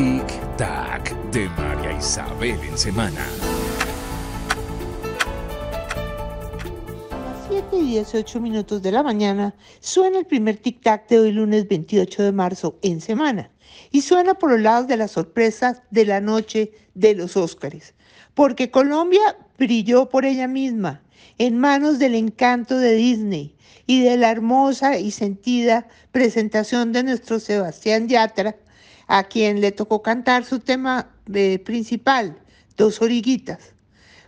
Tic Tac de María Isabel en semana. A las 7 y 18 minutos de la mañana suena el primer Tic Tac de hoy lunes 28 de marzo en semana y suena por los lados de las sorpresas de la noche de los Óscares, porque Colombia brilló por ella misma en manos del encanto de Disney y de la hermosa y sentida presentación de nuestro Sebastián Yatra a quien le tocó cantar su tema principal, Dos Origuitas,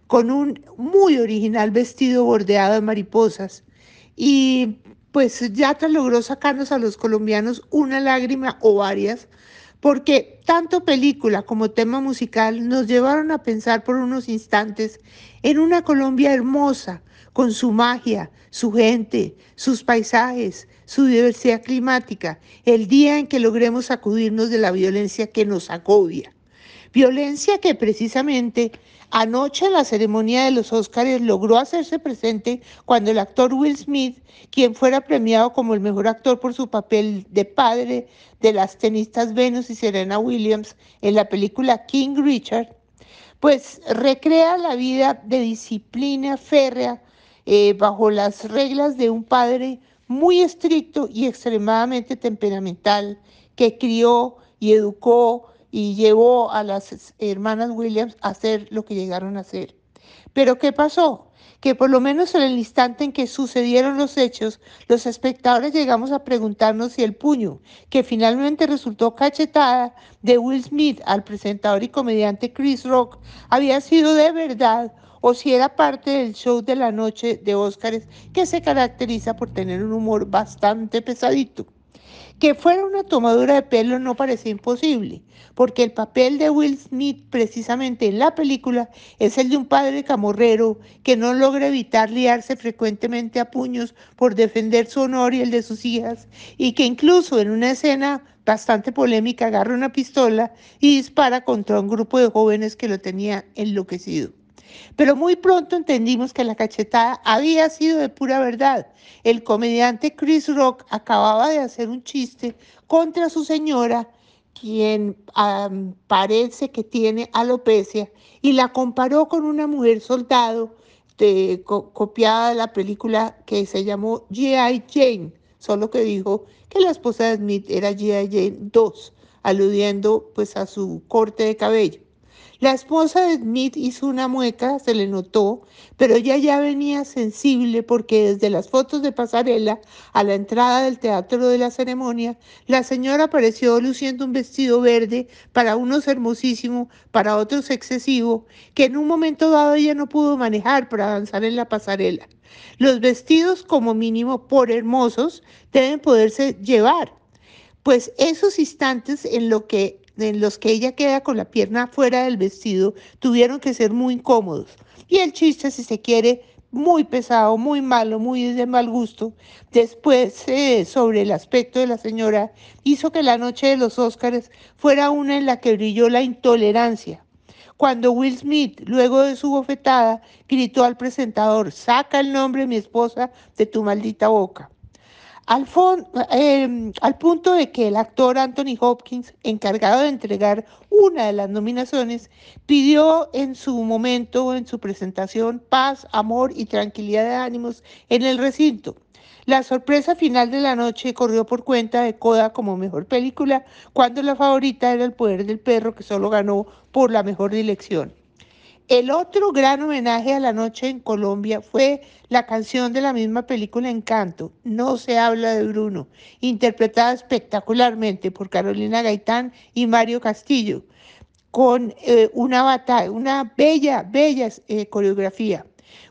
con un muy original vestido bordeado de mariposas. Y pues ya logró sacarnos a los colombianos una lágrima o varias porque tanto película como tema musical nos llevaron a pensar por unos instantes en una Colombia hermosa, con su magia, su gente, sus paisajes, su diversidad climática, el día en que logremos sacudirnos de la violencia que nos agobia. Violencia que precisamente anoche en la ceremonia de los Óscares logró hacerse presente cuando el actor Will Smith, quien fuera premiado como el mejor actor por su papel de padre de las tenistas Venus y Serena Williams en la película King Richard, pues recrea la vida de disciplina férrea eh, bajo las reglas de un padre muy estricto y extremadamente temperamental que crió y educó y llevó a las hermanas Williams a hacer lo que llegaron a hacer. Pero ¿qué pasó? Que por lo menos en el instante en que sucedieron los hechos, los espectadores llegamos a preguntarnos si el puño, que finalmente resultó cachetada de Will Smith al presentador y comediante Chris Rock, había sido de verdad o si era parte del show de la noche de Óscares, que se caracteriza por tener un humor bastante pesadito. Que fuera una tomadura de pelo no parece imposible, porque el papel de Will Smith precisamente en la película es el de un padre camorrero que no logra evitar liarse frecuentemente a puños por defender su honor y el de sus hijas, y que incluso en una escena bastante polémica agarra una pistola y dispara contra un grupo de jóvenes que lo tenía enloquecido. Pero muy pronto entendimos que la cachetada había sido de pura verdad. El comediante Chris Rock acababa de hacer un chiste contra su señora, quien parece que tiene alopecia, y la comparó con una mujer soldado de, copiada de la película que se llamó G.I. Jane, solo que dijo que la esposa de Smith era G.I. Jane 2, aludiendo pues a su corte de cabello. La esposa de Smith hizo una mueca, se le notó, pero ella ya venía sensible porque desde las fotos de pasarela a la entrada del teatro de la ceremonia, la señora apareció luciendo un vestido verde, para unos hermosísimo, para otros excesivo, que en un momento dado ella no pudo manejar para avanzar en la pasarela. Los vestidos, como mínimo por hermosos, deben poderse llevar, pues esos instantes en lo que en los que ella queda con la pierna fuera del vestido tuvieron que ser muy incómodos. Y el chiste, si se quiere, muy pesado, muy malo, muy de mal gusto. Después, eh, sobre el aspecto de la señora, hizo que la noche de los Óscares fuera una en la que brilló la intolerancia. Cuando Will Smith, luego de su bofetada, gritó al presentador, saca el nombre de mi esposa de tu maldita boca al, em, al punto de que el actor Anthony Hopkins, encargado de entregar una de las nominaciones, pidió en su momento, en su presentación, paz, amor y tranquilidad de ánimos en el recinto. La sorpresa final de la noche corrió por cuenta de Coda como mejor película, cuando la favorita era El poder del perro, que solo ganó por la mejor dirección. El otro gran homenaje a la noche en Colombia fue la canción de la misma película Encanto, No se habla de Bruno, interpretada espectacularmente por Carolina Gaitán y Mario Castillo, con eh, una, batalla, una bella, bella eh, coreografía.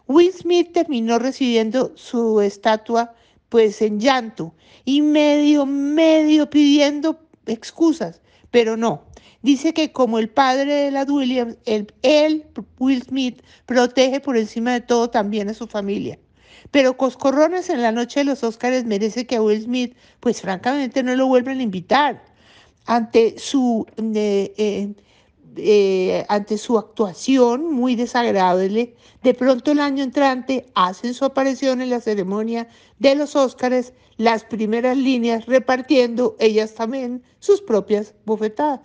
Will Smith terminó recibiendo su estatua pues en llanto y medio, medio pidiendo excusas, pero no, dice que como el padre de la Williams, él, Will Smith, protege por encima de todo también a su familia. Pero Coscorrones en la noche de los Óscares merece que a Will Smith, pues francamente, no lo vuelvan a invitar. Ante su, eh, eh, eh, ante su actuación muy desagradable, de pronto el año entrante hacen su aparición en la ceremonia de los Óscares las primeras líneas repartiendo ellas también sus propias bofetadas.